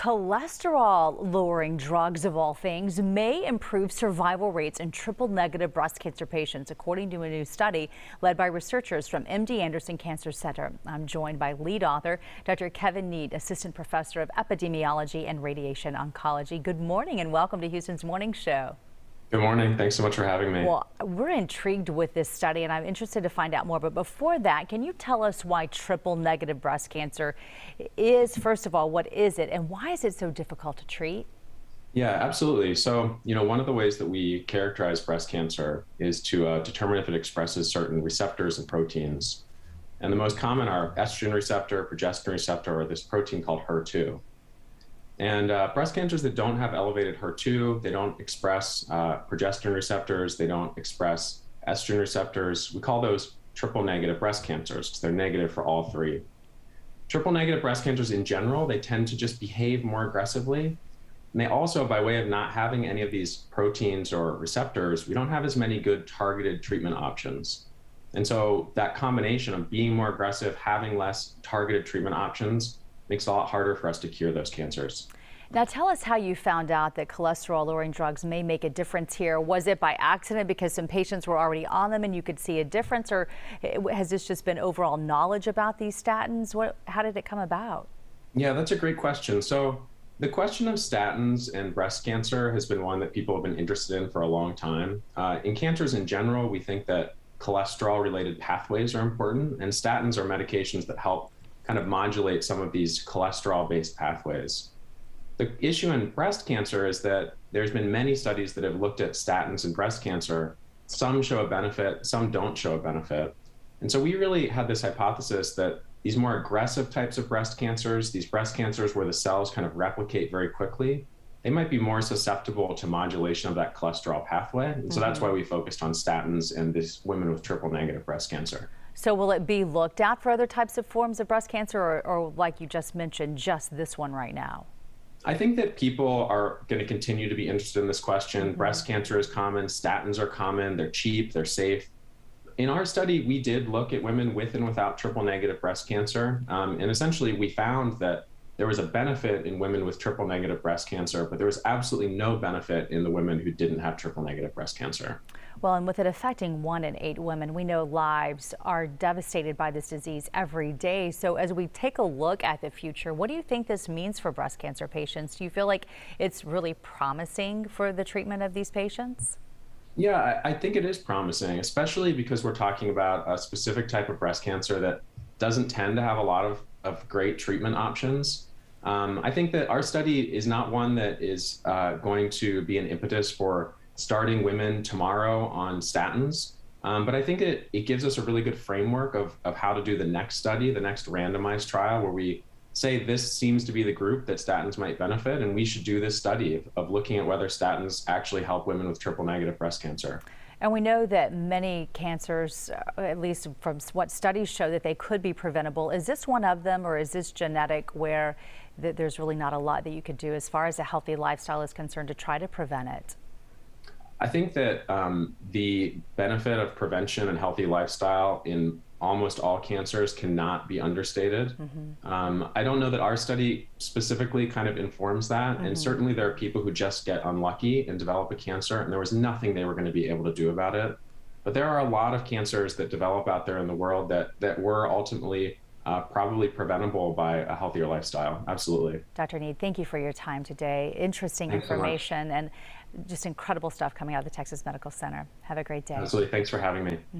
Cholesterol lowering drugs, of all things, may improve survival rates in triple negative breast cancer patients, according to a new study led by researchers from MD Anderson Cancer Center. I'm joined by lead author Dr. Kevin Need, Assistant Professor of Epidemiology and Radiation Oncology. Good morning and welcome to Houston's Morning Show. Good morning. Thanks so much for having me. Well, we're intrigued with this study and I'm interested to find out more. But before that, can you tell us why triple negative breast cancer is, first of all, what is it and why is it so difficult to treat? Yeah, absolutely. So, you know, one of the ways that we characterize breast cancer is to uh, determine if it expresses certain receptors and proteins. And the most common are estrogen receptor, progesterone receptor, or this protein called HER2. And uh, breast cancers that don't have elevated HER2, they don't express uh, progesterone receptors, they don't express estrogen receptors. We call those triple negative breast cancers because they're negative for all three. Triple negative breast cancers in general, they tend to just behave more aggressively. And they also, by way of not having any of these proteins or receptors, we don't have as many good targeted treatment options. And so that combination of being more aggressive, having less targeted treatment options, makes it a lot harder for us to cure those cancers. Now tell us how you found out that cholesterol lowering drugs may make a difference here. Was it by accident because some patients were already on them and you could see a difference or eh, has this just been overall knowledge about these statins? What, how did it come about? Yeah, that's a great question. So the question of statins and breast cancer has been one that people have been interested in for a long time. Uh, in cancers in general, we think that cholesterol related pathways are important and statins are medications that help kind of modulate some of these cholesterol based pathways. The issue in breast cancer is that there's been many studies that have looked at statins and breast cancer. Some show a benefit, some don't show a benefit. And so we really had this hypothesis that these more aggressive types of breast cancers, these breast cancers where the cells kind of replicate very quickly, they might be more susceptible to modulation of that cholesterol pathway. And so mm-hmm. that's why we focused on statins and these women with triple negative breast cancer. So will it be looked at for other types of forms of breast cancer or, or like you just mentioned, just this one right now? I think that people are going to continue to be interested in this question. Mm -hmm. Breast cancer is common, statins are common, they're cheap, they're safe. In our study, we did look at women with and without triple negative breast cancer. Um, and essentially, we found that there was a benefit in women with triple negative breast cancer, but there was absolutely no benefit in the women who didn't have triple negative breast cancer. Well, and with it affecting one in eight women, we know lives are devastated by this disease every day. So, as we take a look at the future, what do you think this means for breast cancer patients? Do you feel like it's really promising for the treatment of these patients? Yeah, I think it is promising, especially because we're talking about a specific type of breast cancer that doesn't tend to have a lot of, of great treatment options. Um, I think that our study is not one that is uh, going to be an impetus for starting women tomorrow on statins. Um, but I think it, it gives us a really good framework of, of how to do the next study, the next randomized trial, where we say this seems to be the group that statins might benefit, and we should do this study of, of looking at whether statins actually help women with triple negative breast cancer. And we know that many cancers, uh, at least from what studies show, that they could be preventable. Is this one of them, or is this genetic where th there's really not a lot that you could do as far as a healthy lifestyle is concerned to try to prevent it? I think that um, the benefit of prevention and healthy lifestyle in almost all cancers cannot be understated. Mm-hmm. Um, I don't know that our study specifically kind of informs that. Mm-hmm. And certainly there are people who just get unlucky and develop a cancer, and there was nothing they were going to be able to do about it. But there are a lot of cancers that develop out there in the world that, that were ultimately uh, probably preventable by a healthier lifestyle. Absolutely. Dr. Need, thank you for your time today. Interesting Thanks information so and just incredible stuff coming out of the Texas Medical Center. Have a great day. Absolutely. Thanks for having me. Mm-hmm.